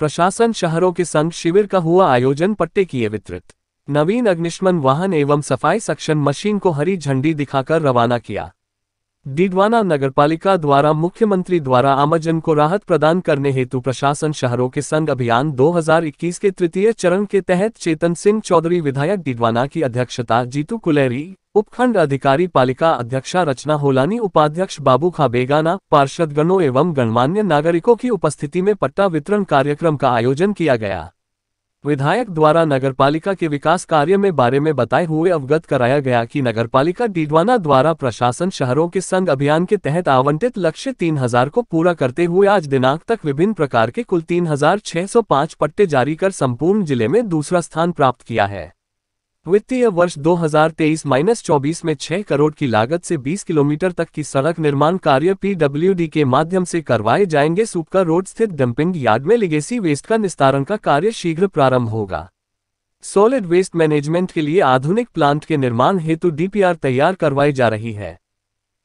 प्रशासन शहरों के संग शिविर का हुआ आयोजन पट्टे किए वितरित नवीन अग्निशमन वाहन एवं सफाई सक्षम मशीन को हरी झंडी दिखाकर रवाना किया नगर नगरपालिका द्वारा मुख्यमंत्री द्वारा आमजन को राहत प्रदान करने हेतु प्रशासन शहरों के संग अभियान 2021 के तृतीय चरण के तहत चेतन सिंह चौधरी विधायक डिडवाना की अध्यक्षता जीतू कुलैरी उपखंड अधिकारी पालिका अध्यक्षा रचना होलानी उपाध्यक्ष बाबू खा बेगाना पार्षदगणों एवं गणमान्य नागरिकों की उपस्थिति में पट्टा वितरण कार्यक्रम का आयोजन किया गया विधायक द्वारा नगरपालिका के विकास कार्य में बारे में बताए हुए अवगत कराया गया कि नगरपालिका डीडवाना द्वारा प्रशासन शहरों के संग अभियान के तहत आवंटित लक्ष्य 3000 को पूरा करते हुए आज दिनांक तक विभिन्न प्रकार के कुल 3605 पट्टे जारी कर संपूर्ण जिले में दूसरा स्थान प्राप्त किया है वित्तीय वर्ष 2023-24 में 6 करोड़ की लागत से 20 किलोमीटर तक की सड़क निर्माण कार्य पीडब्ल्यूडी के माध्यम से करवाए जाएंगे सुपका रोड स्थित डंपिंग यार्ड में लिगेसी वेस्ट का निस्तारण का कार्य शीघ्र प्रारंभ होगा सॉलिड वेस्ट मैनेजमेंट के लिए आधुनिक प्लांट के निर्माण हेतु डीपीआर तैयार करवाई जा रही है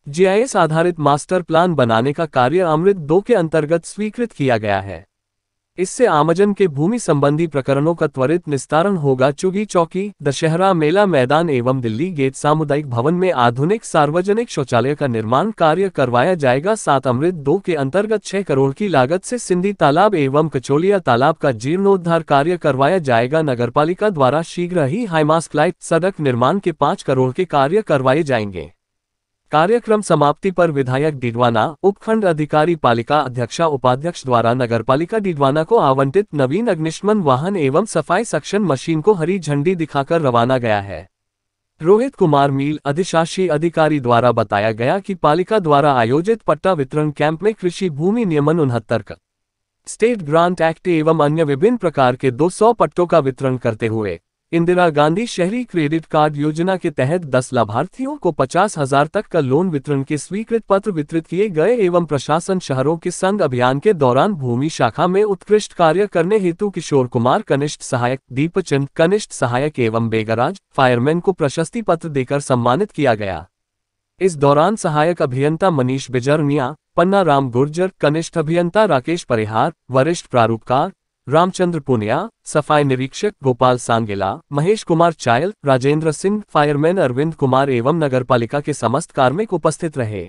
जीआईएस आधारित मास्टर प्लान बनाने का कार्य अमृत दो के अंतर्गत स्वीकृत किया गया है इससे आमजन के भूमि संबंधी प्रकरणों का त्वरित निस्तारण होगा चुगी चौकी दशहरा मेला मैदान एवं दिल्ली गेट सामुदायिक भवन में आधुनिक सार्वजनिक शौचालय का निर्माण कार्य करवाया जाएगा सात अमृत दो के अंतर्गत छह करोड़ की लागत से सिंधी तालाब एवं कचोलिया तालाब का जीर्णोद्धार कार्य करवाया जाएगा नगर द्वारा शीघ्र ही हाईमास्क लाइट सड़क निर्माण के पाँच करोड़ के कार्य करवाए जाएंगे कार्यक्रम समाप्ति पर विधायक डिडवाना उपखंड अधिकारी पालिका अध्यक्षा उपाध्यक्ष द्वारा नगरपालिका डिडवाना को आवंटित नवीन अग्निशमन वाहन एवं सफाई सक्षम मशीन को हरी झंडी दिखाकर रवाना गया है रोहित कुमार मील अधिशासी अधिकारी द्वारा बताया गया कि पालिका द्वारा आयोजित पट्टा वितरण कैंप में कृषि भूमि नियमन उनहत्तर का स्टेट ग्रांट एक्ट एवं अन्य विभिन्न प्रकार के 200 पट्टों का वितरण करते हुए इंदिरा गांधी शहरी क्रेडिट कार्ड योजना के तहत 10 लाभार्थियों को पचास हजार तक का लोन वितरण के स्वीकृत पत्र वितरित किए गए एवं प्रशासन शहरों के संघ अभियान के दौरान भूमि शाखा में उत्कृष्ट कार्य करने हेतु किशोर कुमार कनिष्ठ सहायक दीपचंद कनिष्ठ सहायक एवं बेगराज फायरमैन को प्रशस्ति पत्र देकर सम्मानित किया गया इस दौरान सहायक अभियंता मनीष बिजरनिया पन्ना राम गुर्जर कनिष्ठ अभियंता राकेश परिहार वरिष्ठ प्रारूपकार रामचंद्र पुनिया सफाई निरीक्षक गोपाल सांगेला महेश कुमार चायल राजेंद्र सिंह फायरमैन अरविंद कुमार एवं नगरपालिका के समस्त कार्मिक उपस्थित रहे